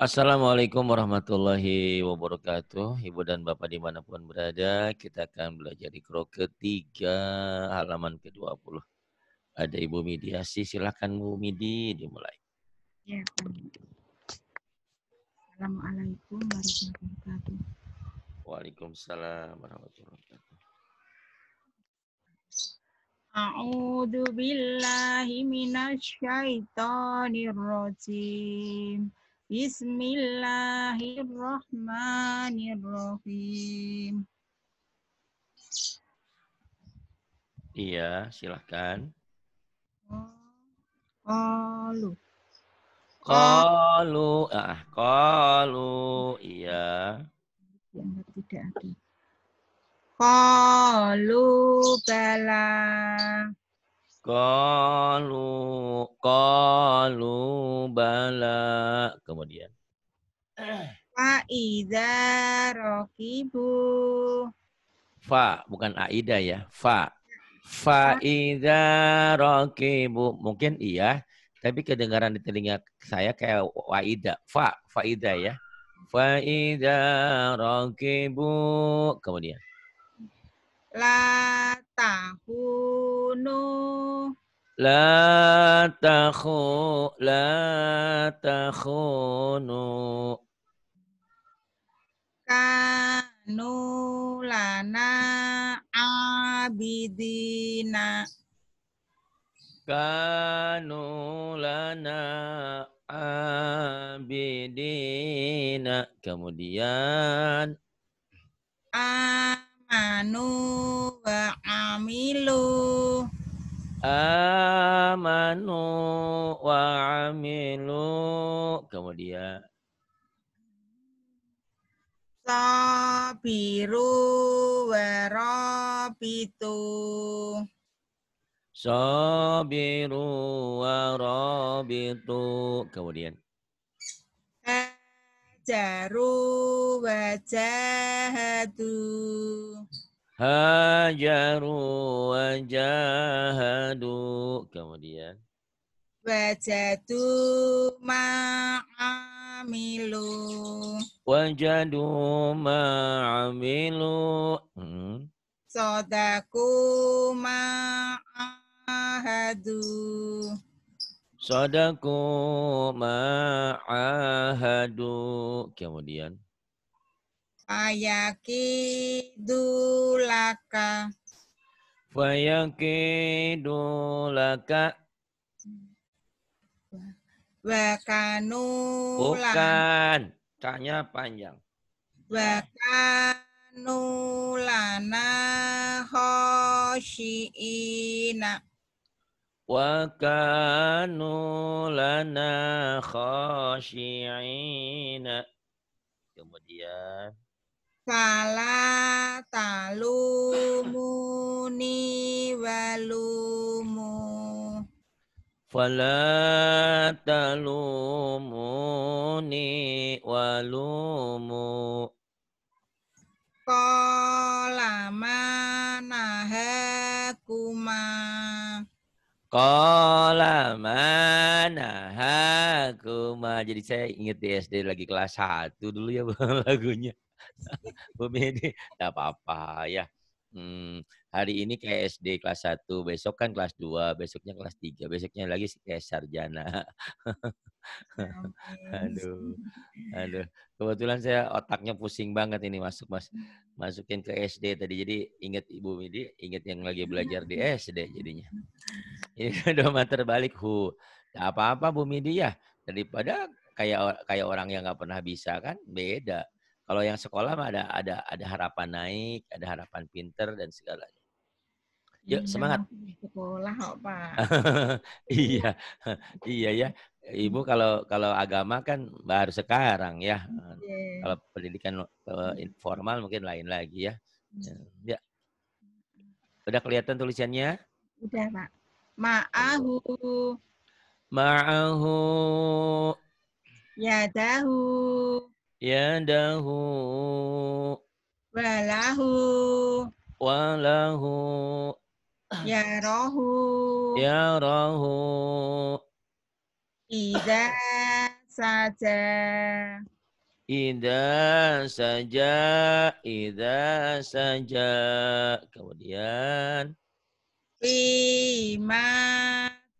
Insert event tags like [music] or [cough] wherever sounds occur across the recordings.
Assalamualaikum warahmatullahi wabarakatuh. Ibu dan Bapak dimanapun berada, kita akan belajar di Kro ketiga halaman ke-20. Ada Ibu Mediasi, silakan Bu Midi dimulai. Ya, Assalamualaikum warahmatullahi wabarakatuh. Waalaikumsalam warahmatullahi wabarakatuh. A'udzu billahi minasy syaithanir rajim. Bismillahirrahmanirrahim. Iya, silahkan. Kalu. Kalu. Ah, kalu. Iya. Yang tidak ada. Kalu bala. Kalu. Qalu bala. Kemudian. Fa idza Fa bukan aida ya. Fa. Fa idza rakibu. Mungkin iya, tapi kedengaran di telinga saya kayak waida. Fa, faida ya. Faida rakibu. Kemudian. La tahunu La takhu la takhunu kanu lana abidina kanu lana abidina kemudian amanu wa amilu amanu wa amilu kemudian sabiru warabitu sabiru warabitu kemudian jaru wajahatu hajaru wajahadu Kemudian wajadu ma'amilu wajadu ma'amilu hmm. sodaku ma'ahadu sodaku ma'ahadu kemudian Fayakidulaka. Fayakidulaka. Wakanu. Bukan. Kanya panjang. Wakanu lana Wakanulana Wakanu lana Kemudian. Fala talumuni walumu. Fala talumuni walumu. Kolama nahakuma. Kala mana hakuma. Jadi saya ingat di SD lagi kelas 1 dulu ya [laughs] lagunya. Bu Medi, tidak apa-apa ya. Hmm, hari ini kayak SD kelas 1, besok kan kelas 2, besoknya kelas 3, besoknya lagi kayak sarjana. [laughs] aduh, aduh. Kebetulan saya otaknya pusing banget ini masuk mas, masukin ke SD tadi. Jadi ingat Ibu Midi, ingat yang lagi belajar di SD [laughs] jadinya. [laughs] Ini udah terbalik hu. Tidak apa-apa Bu Midi ya, daripada kayak kayak orang yang nggak pernah bisa kan beda. Kalau yang sekolah mah ada ada ada harapan naik, ada harapan pinter dan segalanya. Yuk iya, semangat. Sekolah kok pak. [laughs] iya iya ya. Ibu hmm. kalau kalau agama kan baru sekarang ya. Yeah. Kalau pendidikan formal eh, iya. informal mungkin lain lagi ya. Hmm. ya. Ya. Udah kelihatan tulisannya? Udah pak. Ma'ahu. Ma'ahu. tahu. Yadahu. Walahu. Walahu. Ya Rohu, Ya Rohu, Ida saja. Ida saja. Ida saja. Kemudian. Fima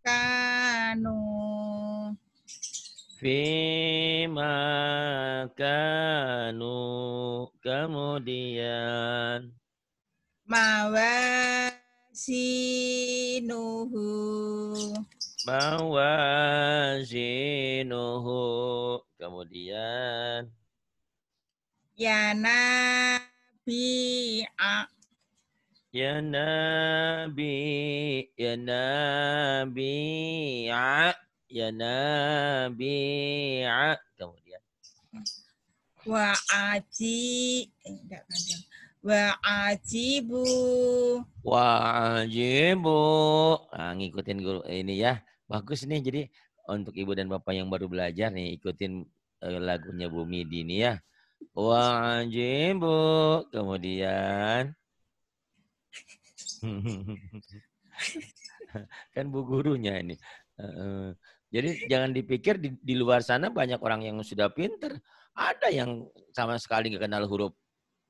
kanu Fima kanu kemudian mawasinuhu mawazinuhu kemudian ya, ya nabi ya nabi ya ya yanabi'a kemudian wa aji eh, enggak panjang wa ajibu wa ajibu nah, ngikutin guru ini ya bagus nih jadi untuk ibu dan bapak yang baru belajar nih ikutin eh, lagunya Bumi Dini ya wa ajibu kemudian [laughs] kan bu gurunya ini jadi jangan dipikir di, di luar sana banyak orang yang sudah pinter. Ada yang sama sekali nggak kenal huruf.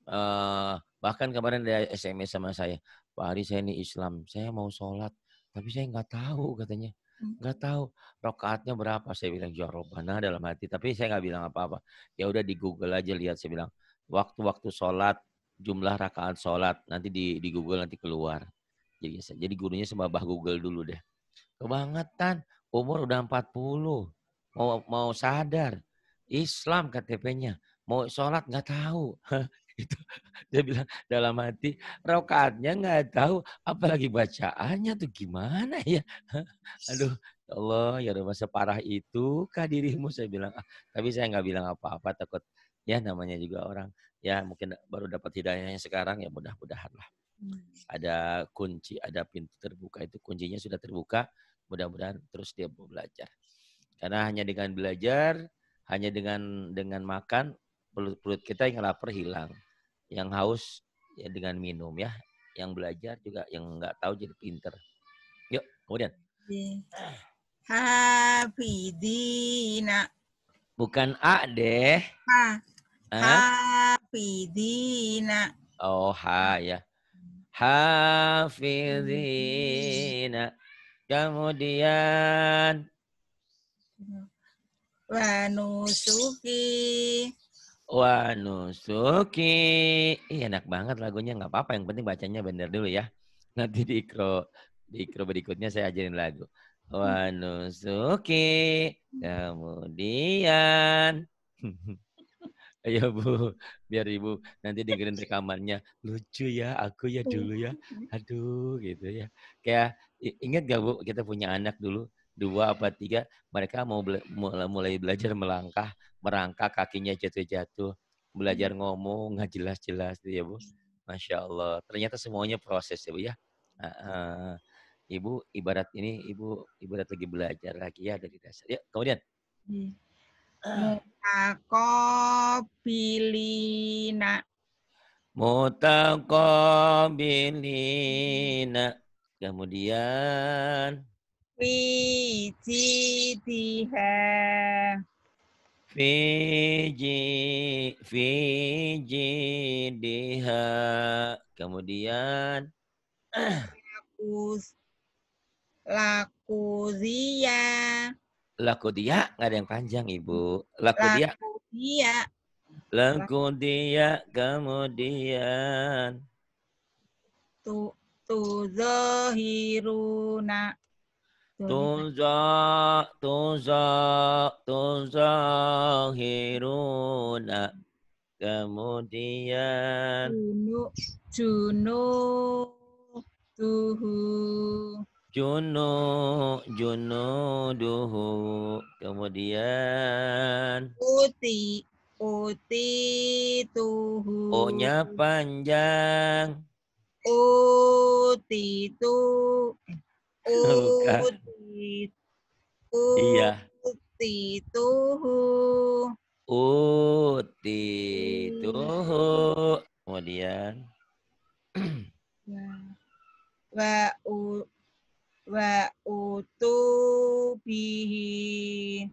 Uh, bahkan kemarin ada SMS sama saya. Pak Ari saya ini Islam, saya mau sholat. Tapi saya nggak tahu katanya. Hmm. Nggak tahu rokaatnya berapa. Saya bilang, ya Robana dalam hati. Tapi saya nggak bilang apa-apa. Ya udah di Google aja lihat. Saya bilang, waktu-waktu sholat, jumlah rakaat sholat. Nanti di, di Google nanti keluar. Jadi, jadi gurunya sembah Google dulu deh. Kebangetan umur udah 40, mau mau sadar, Islam KTP-nya, mau sholat nggak tahu. [laughs] itu dia bilang dalam hati rokaatnya nggak tahu apalagi bacaannya tuh gimana ya [laughs] aduh ya Allah ya masa separah itu kah dirimu saya bilang ah, tapi saya nggak bilang apa-apa takut ya namanya juga orang ya mungkin baru dapat hidayahnya sekarang ya mudah-mudahan lah hmm. ada kunci ada pintu terbuka itu kuncinya sudah terbuka mudah-mudahan terus dia mau belajar. Karena hanya dengan belajar, hanya dengan dengan makan perut-perut kita yang lapar hilang, yang haus ya dengan minum ya, yang belajar juga yang nggak tahu jadi pinter. Yuk, kemudian. Hafidina. Bukan A deh. Ha. Hafidina. Oh, ha ya. Hafidina. Kemudian Wanusuki. Wanusuki. Ih, enak banget lagunya. Nggak apa-apa. Yang penting bacanya bener dulu ya. Nanti di ikro, di ikro berikutnya saya ajarin lagu. Wanusuki. Kemudian. [laughs] Ayo Bu, biar Ibu nanti dengerin rekamannya. Lucu ya, aku ya dulu ya. Aduh gitu ya. Kayak Ingat gak Bu, kita punya anak dulu dua apa tiga, mereka mau bela mulai belajar melangkah, merangkak kakinya jatuh-jatuh, belajar ngomong nggak jelas-jelas gitu ya Bu. Masya Allah. Ternyata semuanya proses ya Bu ya. ibu ibarat ini ibu ibarat lagi belajar lagi ya dari dasar. Ya kemudian. Iya. mutakobilina Mutaqabilina. Kemudian Wijitiha Fiji Diha Kemudian Lakus Lakudia Lakudia nggak ada yang panjang ibu Lakudia Lakudia Lakudia kemudian Tuh tuzahiruna tuza tuza tuzahiruna kemudian junu junu tuhu junu junu duhu kemudian uti uti tuhu o panjang utitu Uti iya Uti tuhu. kemudian [clears throat] wa u wa utu bihi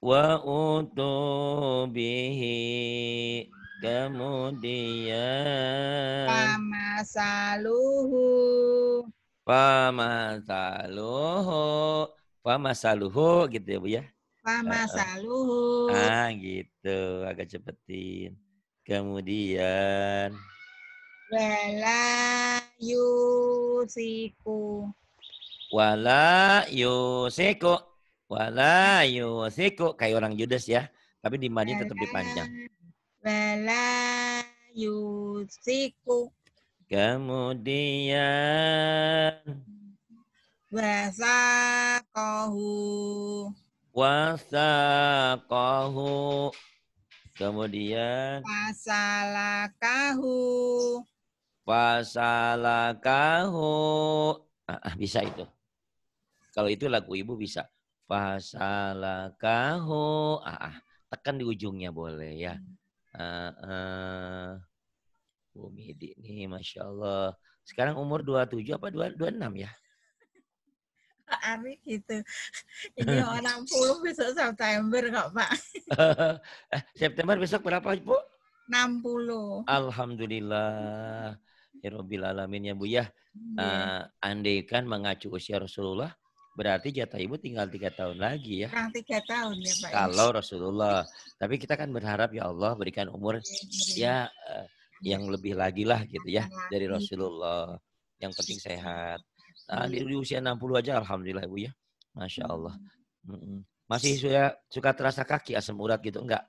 wa utu bihi kemudian saluhu Pama saluhu gitu ya Bu ya saluhu ah gitu agak cepetin kemudian wala yusiku wala yusiku wala yusiku kayak orang Judas ya tapi di mana tetap dipanjang Bala yusiku. Kemudian. Wasakohu. Wasakohu. Kemudian. Fasalakahu. kahu, ah, ah, bisa itu. Kalau itu lagu ibu bisa. kahu, Ah, ah. Tekan di ujungnya boleh ya. Hmm. Uh, eh, uh, eh, Bu Midi nih, Masya Allah. Sekarang umur 27 apa 26 ya? Pak Ari gitu. Ini [laughs] orang puluh besok September kok Pak. [laughs] Eh, September besok berapa Bu? 60. Alhamdulillah. Ya Rabbil Alamin ya Bu ya. Uh, andaikan mengacu usia Rasulullah, Berarti jatah ibu tinggal tiga tahun lagi ya. Kurang tiga tahun ya Pak. Ya. Kalau Rasulullah. Tapi kita kan berharap ya Allah berikan umur iya, iya. ya, eh, yang lebih lagi lah gitu ya iya, dari Rasulullah. Yang penting sehat. Nah, di, usia usia 60 aja Alhamdulillah Ibu ya. Masya hmm. Allah. Masih suka, suka terasa kaki asam urat gitu enggak?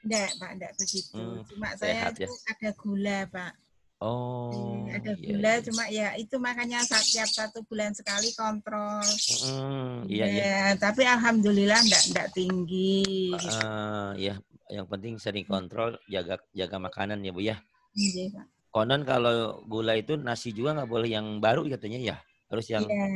Enggak Pak, enggak begitu. Hmm, Cuma sehat, saya ya. ada gula Pak. Iya, oh. ada iya, gula iya. cuma iya. ya itu makanya setiap satu bulan sekali kontrol. Mm, iya, ya, iya. Tapi alhamdulillah enggak enggak tinggi. Uh, ya, yang penting sering hmm. kontrol, jaga jaga makanan ya bu ya. Iya. Konon kalau gula itu nasi juga nggak boleh yang baru katanya ya harus yang iya,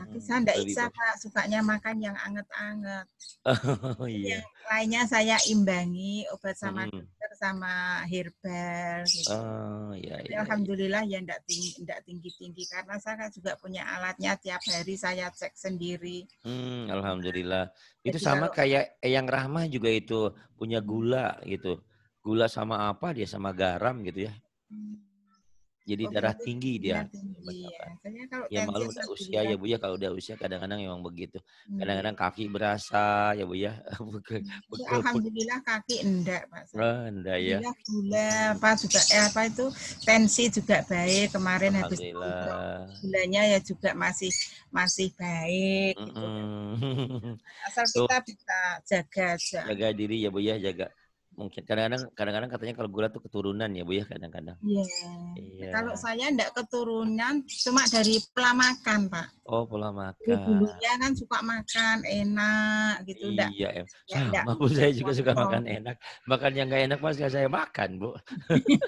tapi saya enggak bisa pak sukanya makan yang anget-anget [laughs] oh, iya. yang lainnya saya imbangi obat sama mm sama herbal. Gitu. Oh, ya, ya, Alhamdulillah ya tidak tinggi enggak tinggi-tinggi karena saya juga punya alatnya tiap hari saya cek sendiri. Hmm, alhamdulillah. Itu sama kalau, kayak Eyang Rahmah juga itu punya gula gitu. Gula sama apa dia sama garam gitu ya. Hmm jadi oh, darah tinggi dia. Darah Tinggi, ya. ya malu udah usia ya Bu ya kalau udah usia kadang-kadang memang begitu. Hmm. Kadang-kadang kaki berasa ya Bu ya. [laughs] Bukan, hmm, Alhamdulillah kaki enggak Pak. Oh, enggak ya. Gula, hmm. apa juga eh, apa itu tensi juga baik kemarin habis gulanya ya juga masih masih baik. Gitu. Mm -hmm. Asal [laughs] kita so, bisa jaga jaga Jaga diri ya Bu ya jaga mungkin kadang-kadang kadang-kadang katanya kalau gula tuh keturunan ya bu ya kadang-kadang iya -kadang. yeah. yeah. kalau saya enggak keturunan cuma dari pola makan pak oh pola makan dulunya kan suka makan enak gitu tidak iya em ya, saya juga suka makan enak makan yang enggak enak mas saya makan bu [laughs]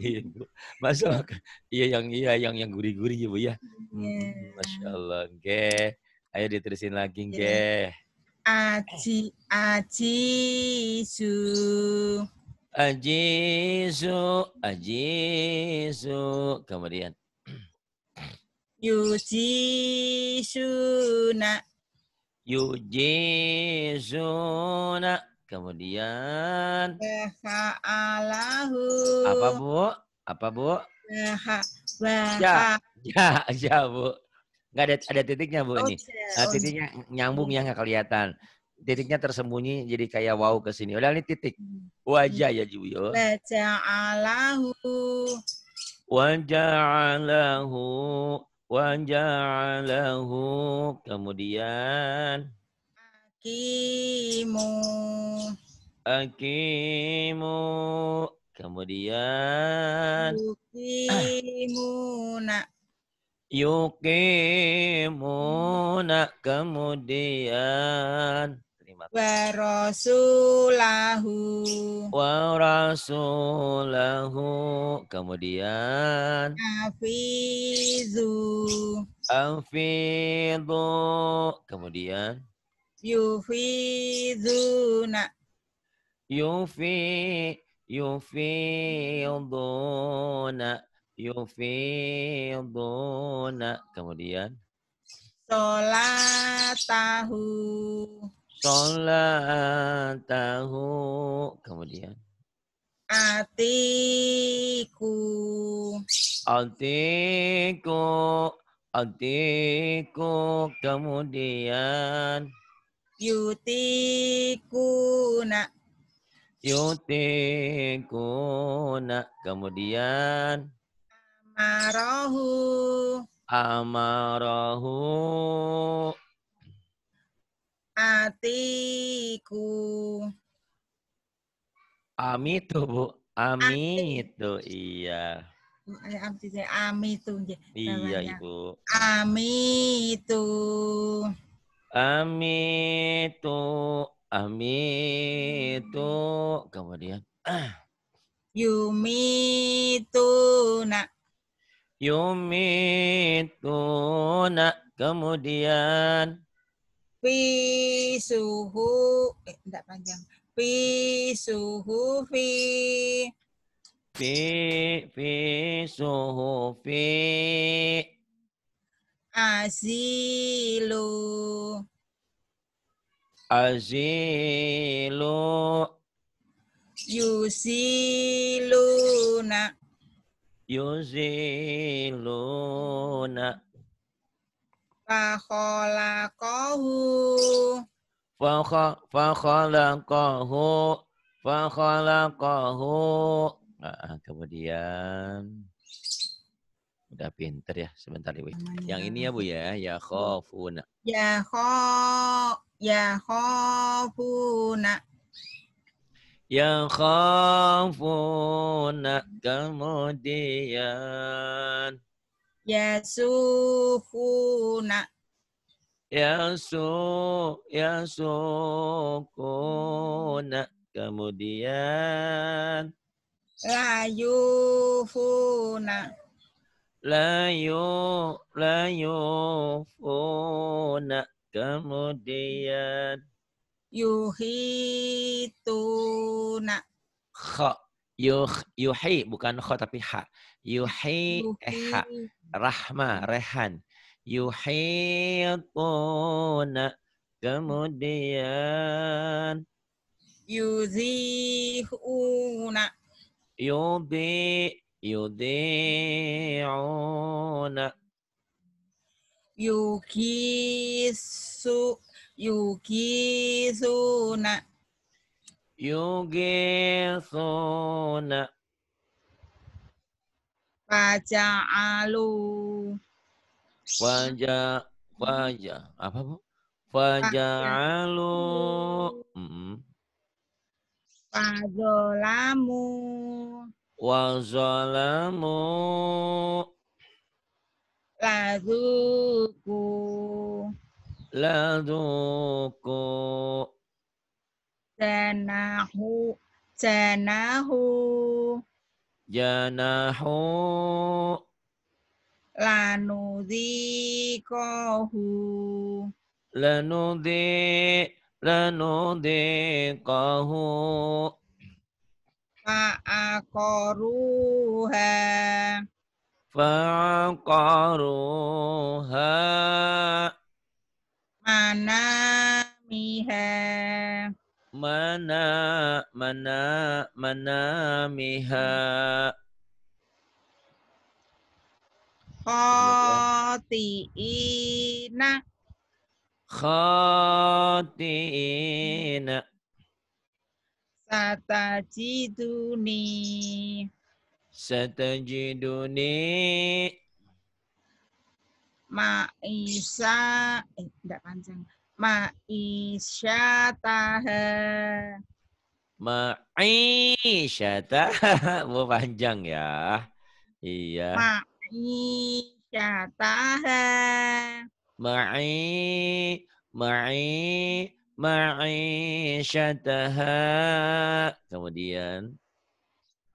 iya bu masa iya yang iya yang yang gurih-gurih ya bu ya yeah. Hmm, masya allah ge ayo diterusin lagi yeah. Iya. ge aji Aji Aji su, su, Aji su, kemudian [clears throat] yujizuna yujizuna kemudian Allahu apa bu apa bu Baha. Ya, ya, ya bu. Enggak ada ada titiknya bu ini. Nah, titiknya yang ya, nggak kelihatan. Titiknya tersembunyi jadi kayak wow ke sini. Udah ini titik. Wajah ya Ju yo. Waja'alahu. Waja'alahu. Waja'alahu. Kemudian. Akimu. Akimu. Kemudian. nak yukimuna hmm. kemudian warasulahu warasulahu kemudian afizu afizu kemudian yufizuna yufi Yufizuna yufiduna kemudian tahu, sholat tahu kemudian atiku atiku atiku kemudian yutikuna yutikuna kemudian Amarohu. amarohu, Atiku. Amitu, Bu. Amitu, itu iya. Amitu. Iya, eh, iya Ibu. Amitu. Amitu. Amitu. Kemudian. Ah. [clears throat] nak yumituna kemudian fi suhu eh enggak panjang fi suhu fi fi fi suhu fi azilu azilu yusiluna yuziluna fakhalaqahu fakhalaqahu fakhalaqahu nah, Kemudian Udah pinter ya sebentar ya, Ibu. Yang ini ya Bu ya. Ya khofuna. Ya kho ya khofuna yakhafuna kemudian yasufuna yasu yasukuna kemudian layufuna layu layufuna kemudian yuhituna kha yuh yuhi bukan kha tapi ha yuhi, eh, yuhi. ha rahma rehan yuhituna kemudian yuzihuna yudi yudiuna yukisu Suna. wajah alu, wajah, wajah, apa bu? Wajah alu, wajalamu, Wazolamu Lazuku laduku janahu janahu janahu Lanudi. lanudhi lanudhikohu fa'aqaruha fa'aqaruha mana miha mana mana mana miha khatiina khatiina satajiduni satajiduni Maisha, eh enggak panjang. Maisha Maisha Ma'isyataha. [laughs] Mau panjang ya. Iya. Maisha taha. Ma'i ma'i ma'isyataha. Kemudian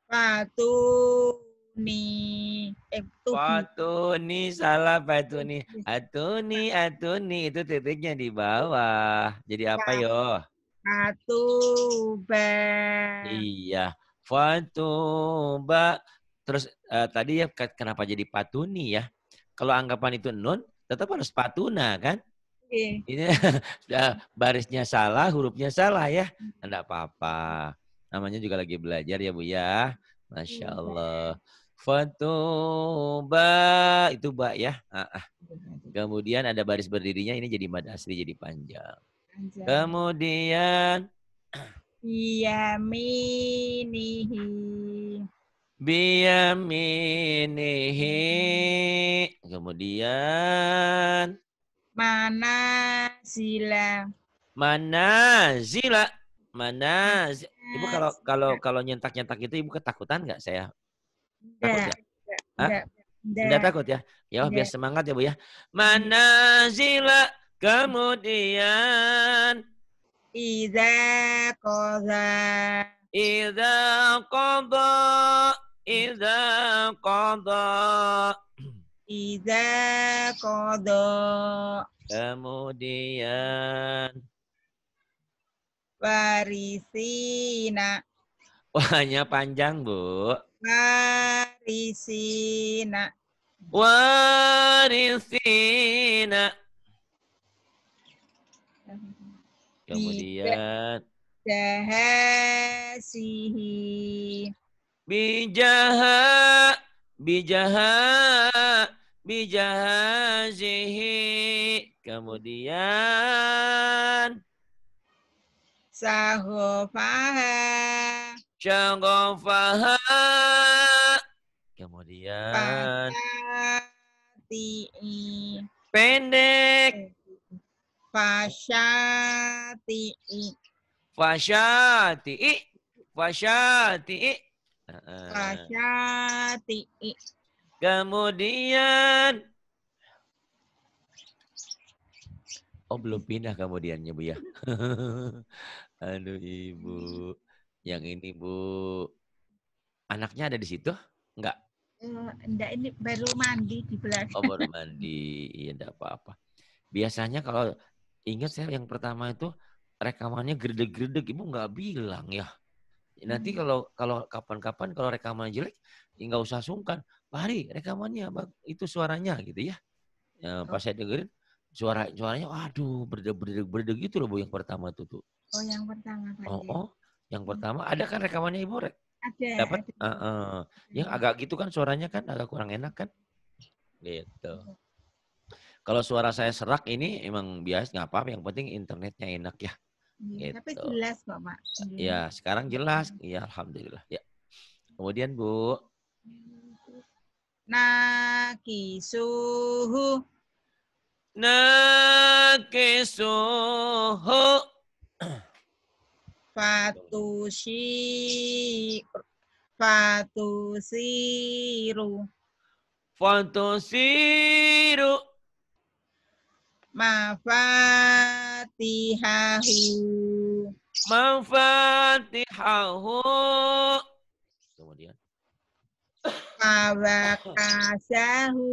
Fatuh. Batuni. Eh, Batuni salah Batuni. Atuni, Atuni itu titiknya di bawah. Jadi apa ya. yo? Fatuba. Iya. Fatuba. Terus uh, tadi ya kenapa jadi patuni ya? Kalau anggapan itu nun, tetap harus patuna kan? Iya. Ini [laughs] barisnya salah, hurufnya salah ya. Enggak apa-apa. Namanya juga lagi belajar ya Bu ya. Masya iya. Allah. Iya. Fatuba itu ba ya. Kemudian ada baris berdirinya ini jadi mad asli jadi panjang. panjang. Kemudian biyaminihi biyaminihi kemudian mana sila mana sila mana ibu kalau kalau kalau nyentak nyentak itu ibu ketakutan nggak saya Takut ya? Enggak, takut ya? Ya, oh, biar semangat ya, Bu ya. Mana Manazila kemudian Iza koza Iza koza. Iza koza. Iza koza. Kemudian Warisina Wahnya panjang, Bu. Warisina. Warisina. Kemudian. Bijahasihi. Bijaha. Bijaha. bijahasihi Kemudian. Sahofaha faham kemudian pendek fasyati fasyati fasyati fasyati Kemudian. Oh belum pindah kemudiannya Bu ya. [laughs] Aduh Ibu. Yang ini Bu anaknya ada di situ? Enggak? Enggak, eh, ini baru mandi di belakang. Oh, baru [laughs] mandi. Iya, enggak apa-apa. Biasanya kalau ingat saya yang pertama itu rekamannya gerdeg-gerdeg. Ibu enggak bilang ya. Nanti hmm. kalau kalau kapan-kapan kalau rekamannya jelek, ya nggak usah sungkan. Pari rekamannya itu suaranya gitu ya. ya oh. pas saya dengerin suara suaranya, waduh berdeg berdeg berdeg gitu loh bu yang pertama itu tuh. Oh yang pertama Pak. Oh, oh yang pertama, ada kan rekamannya Ibu Rek? Ada. Dapat? Ada. Uh, uh. Yang agak gitu kan suaranya kan agak kurang enak kan? Gitu. Iya. Kalau suara saya serak ini emang biasa nggak apa-apa. Yang penting internetnya enak ya. Iya, gitu. Tapi jelas kok, Pak. Ya, iya. sekarang jelas. Ya, Alhamdulillah. Ya. Kemudian, Bu. Nakisuhu. Nakisuhu fatusi fatusiru fatusiru mafatihahu mafatihahu kemudian fawakasahu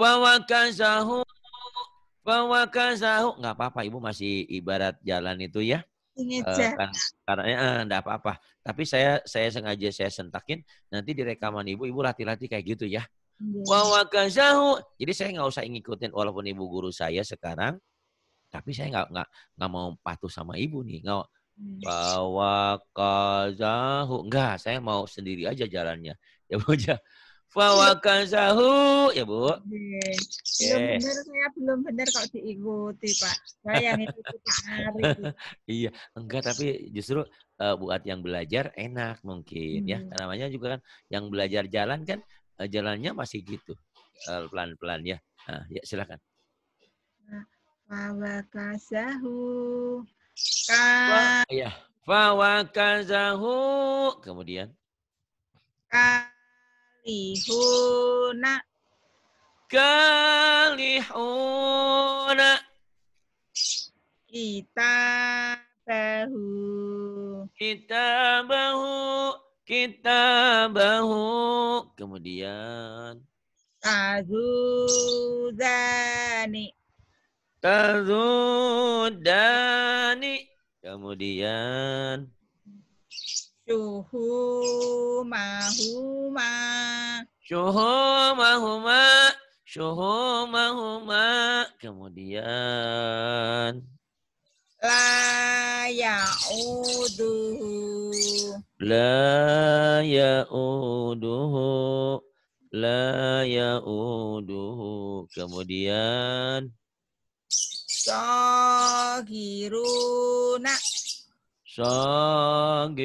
fawakasahu fawakasahu nggak apa-apa ibu masih ibarat jalan itu ya Uh, karena karena eh, enggak eh, apa-apa. Tapi saya saya sengaja saya sentakin nanti di rekaman ibu ibu latih-latih kayak gitu ya. Iya. Wa Jadi saya nggak usah ngikutin walaupun ibu guru saya sekarang, tapi saya nggak nggak nggak mau patuh sama ibu nih. Nggak bawa hmm. kazahu nggak, saya mau sendiri aja jalannya ya bu [laughs] Fawakazahu ya Bu. Okay. Belum Belum benar saya belum benar kalau diikuti Pak. Saya yang itu [laughs] iya, enggak tapi justru uh, buat yang belajar enak mungkin ya. hmm. ya. Namanya juga kan yang belajar jalan kan uh, jalannya masih gitu eh, pelan-pelan uh, pelan -pelan, ya. Nah, ya silakan. Nah, Fawakazahu. Ka. Iya. Fawakazahu. Kemudian. Ka Kalihuna. Kalihuna. bahu kita bahu Kemudian. Tazudani. Tazudani. Kemudian. Syuhuma huma. Syuhuma huma. Kemudian. La ya'uduhu. La ya'uduhu. La ya'uduhu. Kemudian. sogiruna. Sogiruna.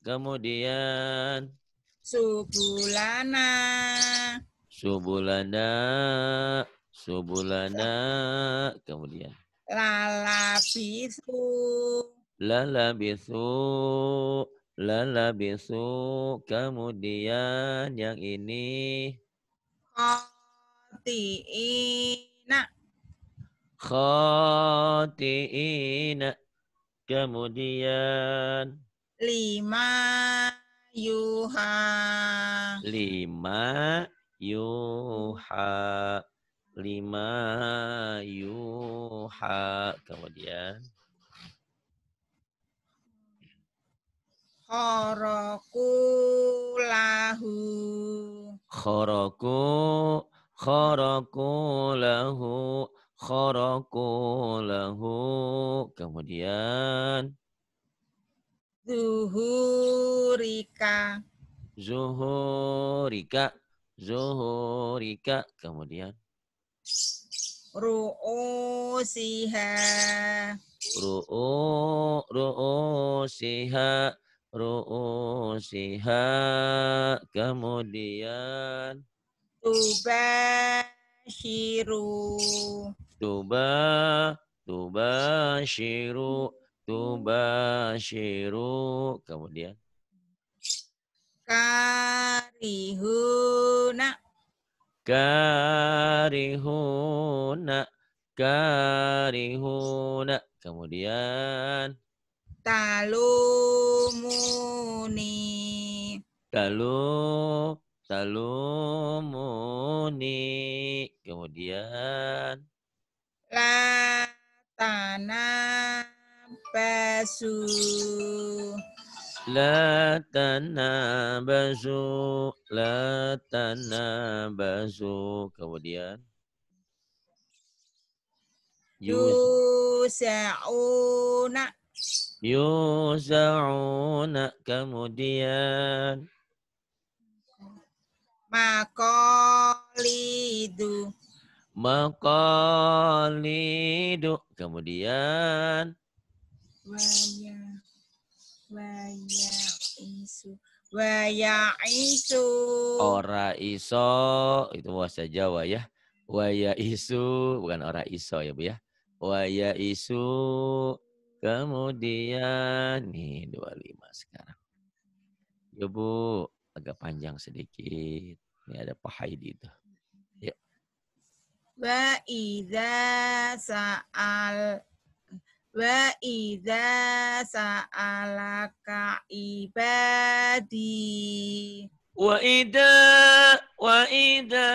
Kemudian. Subulana. Subulana. Subulana. Kemudian. Lalabisu. Lalabisu. Lalabisu. Kemudian yang ini. Khoti'ina. Khoti'ina. Kemudian lima yuha. Lima yuha. Lima yuha. Kemudian Khoroku lahu. Khoroku khoroku lahu kharaku lahu. Kemudian. Zuhurika. Zuhurika. Zuhurika. Kemudian. Ru'usiha. Ru'u. Ru'usiha. Ru'usiha. Kemudian. Tuba. Tubashiru. Tuba, tuba, tuba, tubashiru. Kemudian. Karihuna. Karihuna. Karihuna. Kemudian. Talumuni. Talumuni talumuni. Kemudian la tanam basu La basu la basu Kemudian. Yusa'una. Yusa'una. Kemudian. Makolidu. Makolidu. Kemudian. Waya. Waya isu. Waya isu. Ora iso. Itu bahasa Jawa ya. Waya isu. Bukan ora iso ya Bu ya. Waya isu. Kemudian. Nih 25 sekarang. Ya Bu agak panjang sedikit. Ini ada Pak Haidi itu. Ya. Wa idza sa'al wa idza sa'alaka ibadi wa idza wa idza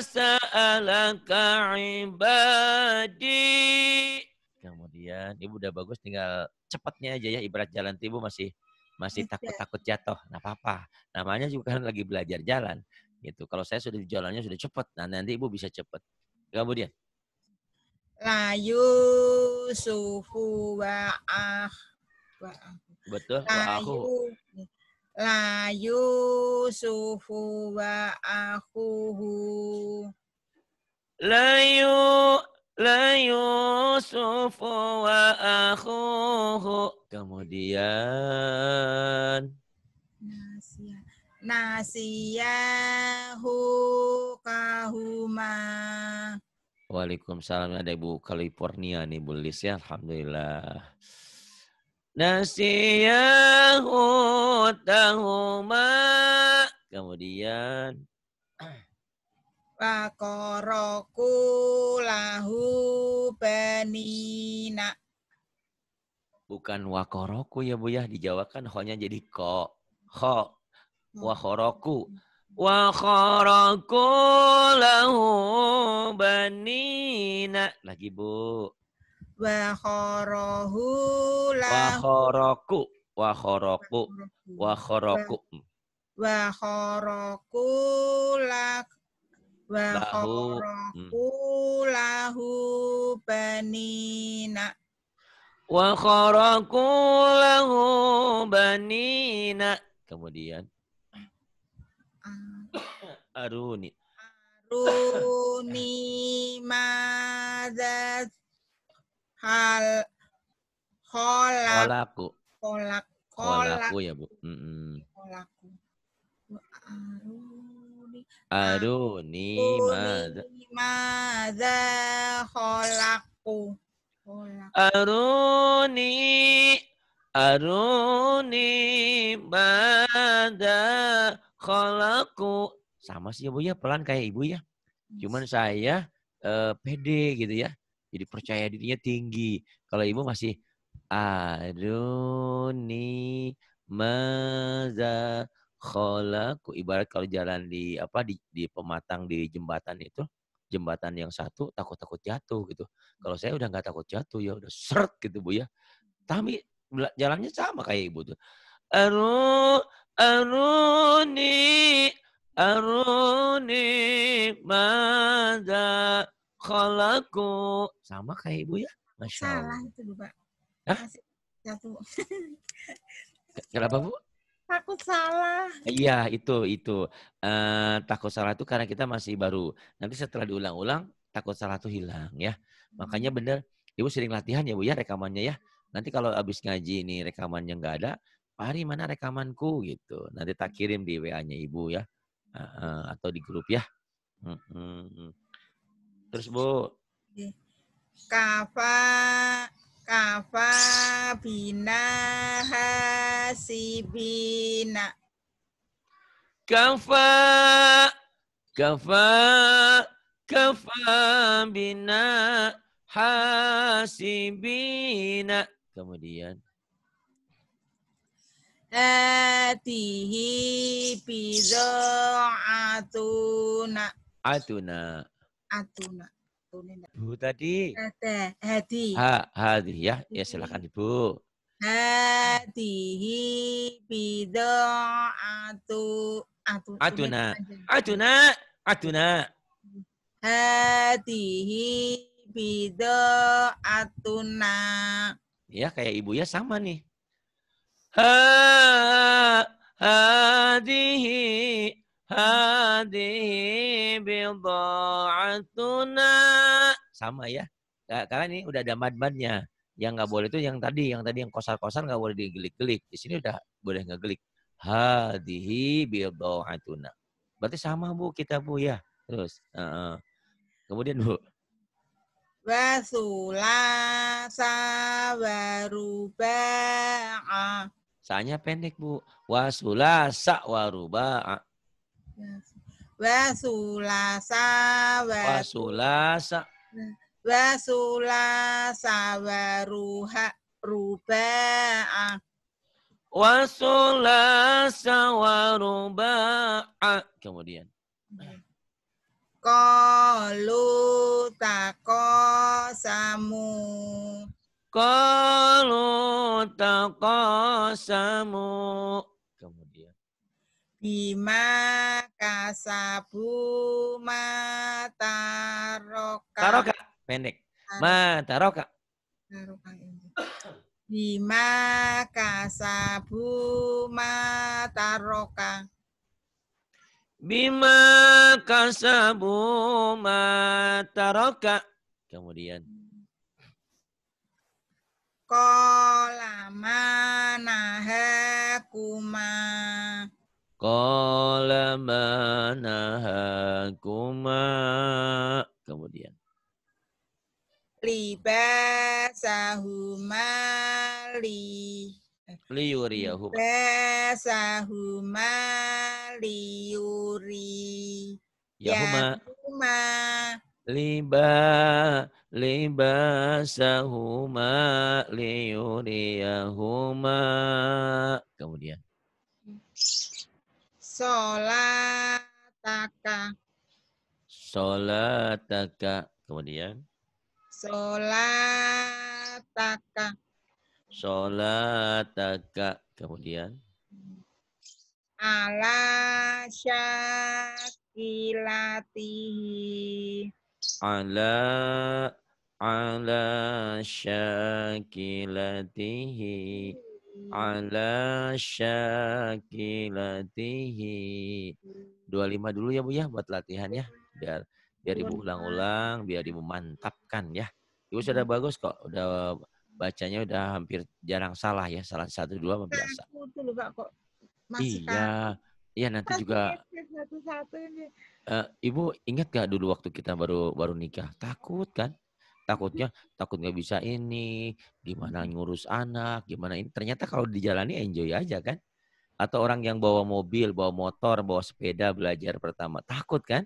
sa'alaka ibadi kemudian ibu udah bagus tinggal cepatnya aja ya ibarat jalan tibu masih masih takut-takut iya. jatuh, nah apa-apa. Namanya juga kan [laughs] lagi belajar jalan gitu. Kalau saya sudah jalannya sudah cepat, nah nanti ibu bisa cepat. Kemudian layu suhu wa wa betul layu, layu suhu wa layu layu sufu wa akhuhu. Kemudian Nasiyah. Nasiyahu kahuma. Waalaikumsalam. Ada Ibu California nih Bu Lis ya. Alhamdulillah. Nasiyahu tahuma. Kemudian. Wakoroku lahu benina. Bukan wakoroku ya Bu ya. Di Jawa kan ho jadi ko. Ho. Oh. Wakoroku. Wakoroku lahu banina. Lagi Bu. Wakorohu lahu. Wakoroku. Wakoroku. Wakoroku. Wakoroku lahu wa hmm. lahu banina wa kharaku lahu banina Kemudian. [coughs] Aruni. Aruni [coughs] madat hal kolak. kolak Kolak. Kolaku ya, Bu. Mm -mm. Kolaku. Aruni. Aruni madat. Madat kolaku. Aruni Aruni Mada Kholaku Sama sih ibu ya, ya, pelan kayak ibu ya. Cuman saya eh, pede gitu ya. Jadi percaya dirinya tinggi. Kalau ibu masih aruni maza Kholaku Ibarat kalau jalan di apa di, di pematang di jembatan itu jembatan yang satu takut-takut jatuh gitu. Kalau hmm. saya udah nggak takut jatuh ya udah seret gitu bu ya. Tapi jalannya sama kayak ibu tuh. Aru, aruni, aruni, mada, kolaku. Sama kayak ibu ya? Masya Allah. Salah itu bu pak. Hah? Jatuh. Kenapa bu? takut salah. Iya, itu itu. Uh, takut salah itu karena kita masih baru. Nanti setelah diulang-ulang, takut salah itu hilang ya. Makanya hmm. benar, Ibu sering latihan ya Bu ya rekamannya ya. Nanti kalau habis ngaji ini rekamannya nggak ada, Hari mana rekamanku gitu. Nanti tak kirim di WA-nya Ibu ya. Uh, uh, atau di grup ya. Uh, uh, uh. Terus Bu. Kafa kafa bina hasibina kafa kafa kafa bina hasibina kemudian Hatihi Atuna. Atuna. Atuna. Bu tadi. Ada, hadi. Ha, hadi ya. Ya silakan Ibu. Hadihi bido'atu atu atuna atuna atuna hadihi atuna. ya kayak ibu ya sama nih ha hadihi Hadihi bida'atuna. Sama ya. Karena ini udah ada mad-madnya. Yang nggak boleh itu yang tadi, yang tadi yang kosar-kosar nggak boleh digelik-gelik. Di sini udah boleh ngegelik. Hadihi bida'atuna. Berarti sama Bu kita Bu ya. Terus. Uh, uh. Kemudian Bu. Wasulasa waruba'a. Saatnya pendek Bu. Wasulasa waruba'a. Wasulasa wasulasa wasulasa waruha ruba'a wasulasa waruba'a kemudian Kalu samu Kalu samu bima kasabu roka. Taroka, pendek. Mataroka. Iya. roka. Bima kasabu roka. Bima kasabu mata roka. Kemudian. Kolama nahe Qala ma Kemudian. Libasahuma li. Liuriyahuma. Libasahuma liuri. Yahuma. Yahuma. Liba libasahuma liuriyahuma. Kemudian solataka. Solataka. Kemudian. Solataka. Solataka. Kemudian. Ala syakilatihi. Ala ala syakilatihi ala syakilatihi 25 dulu ya Bu ya buat latihan ya biar biar Ibu iya. ulang-ulang biar Ibu mantapkan ya Ibu sudah iya. bagus kok udah bacanya udah hampir jarang salah ya salah satu dua mah kan biasa iya iya nanti juga satu, satu ini. Uh, Ibu ingat gak dulu waktu kita baru baru nikah takut kan takutnya takut nggak bisa ini gimana ngurus anak gimana ini ternyata kalau dijalani enjoy aja kan atau orang yang bawa mobil bawa motor bawa sepeda belajar pertama takut kan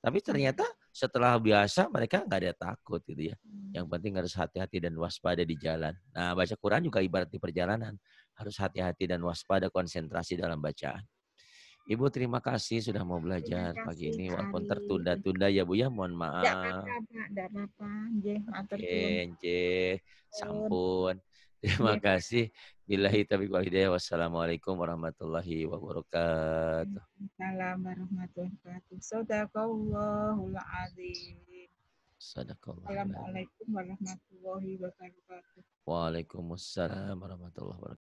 tapi ternyata setelah biasa mereka nggak ada takut gitu ya. Mm. Yang penting harus hati-hati dan waspada di jalan. Nah baca Quran juga ibarat di perjalanan. Harus hati-hati dan waspada konsentrasi dalam bacaan. Ibu terima kasih sudah mau belajar kasih, pagi ini walaupun tertunda-tunda ya Bu ya mohon maaf. Tidak apa sampun. [laughs] Terima iya. kasih. Billahi taufiq wal hidayah. Wassalamualaikum warahmatullahi wabarakatuh. Assalamualaikum warahmatullahi wabarakatuh. Sadaqallahul azim. Sadaqallah. Assalamualaikum warahmatullahi wabarakatuh. Waalaikumsalam warahmatullahi wabarakatuh.